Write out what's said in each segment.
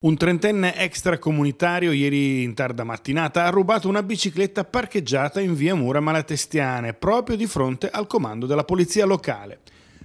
Un trentenne extracomunitario ieri in tarda mattinata ha rubato una bicicletta parcheggiata in via Mura Malatestiane, proprio di fronte al comando della polizia locale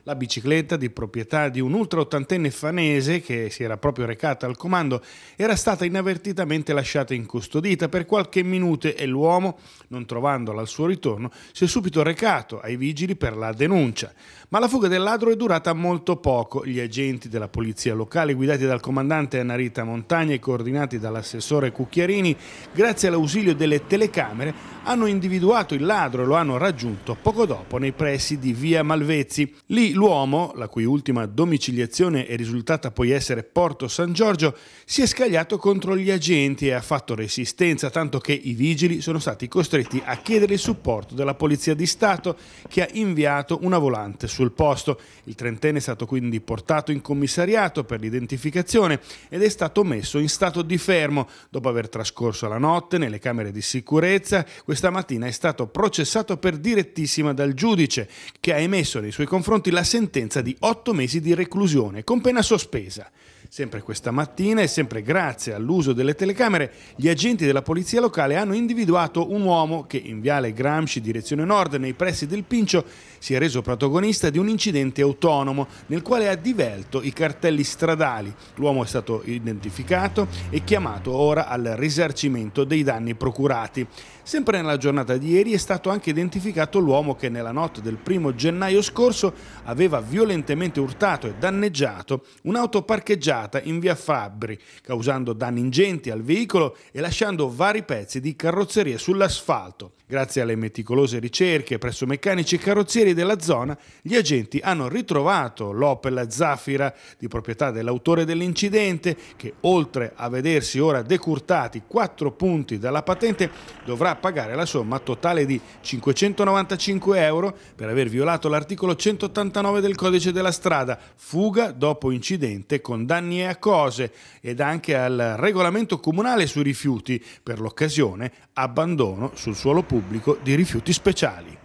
la bicicletta di proprietà di un ultra ottantenne fanese che si era proprio recata al comando era stata inavvertitamente lasciata incustodita per qualche minuto e l'uomo, non trovandola al suo ritorno, si è subito recato ai vigili per la denuncia. Ma la fuga del ladro è durata molto poco. Gli agenti della polizia locale, guidati dal comandante Anarita Montagna e coordinati dall'assessore Cucchiarini, grazie all'ausilio delle telecamere, hanno individuato il ladro e lo hanno raggiunto poco dopo nei pressi di via Malvezzi. Lì l'uomo, la cui ultima domiciliazione è risultata poi essere Porto San Giorgio, si è scagliato contro gli agenti e ha fatto resistenza, tanto che i vigili sono stati costretti a chiedere il supporto della Polizia di Stato, che ha inviato una volante sul posto. Il trentenne è stato quindi portato in commissariato per l'identificazione ed è stato messo in stato di fermo. Dopo aver trascorso la notte nelle camere di sicurezza, questa mattina è stato processato per direttissima dal giudice, che ha emesso nei suoi confronti la sentenza di 8 mesi di reclusione con pena sospesa Sempre questa mattina e sempre grazie all'uso delle telecamere, gli agenti della polizia locale hanno individuato un uomo che in viale Gramsci, direzione nord, nei pressi del Pincio, si è reso protagonista di un incidente autonomo nel quale ha divelto i cartelli stradali. L'uomo è stato identificato e chiamato ora al risarcimento dei danni procurati. Sempre nella giornata di ieri è stato anche identificato l'uomo che nella notte del primo gennaio scorso aveva violentemente urtato e danneggiato un'auto parcheggiata scappata in via Fabbri, causando danni ingenti al veicolo e lasciando vari pezzi di carrozzeria sull'asfalto. Grazie alle meticolose ricerche presso meccanici e carrozzieri della zona, gli agenti hanno ritrovato l'Opel Zafira di proprietà dell'autore dell'incidente che oltre a vedersi ora decurtati quattro punti dalla patente dovrà pagare la somma totale di 595 euro per aver violato l'articolo 189 del codice della strada, fuga dopo incidente con danni e a cose ed anche al regolamento comunale sui rifiuti per l'occasione abbandono sul suolo pubblico di rifiuti speciali.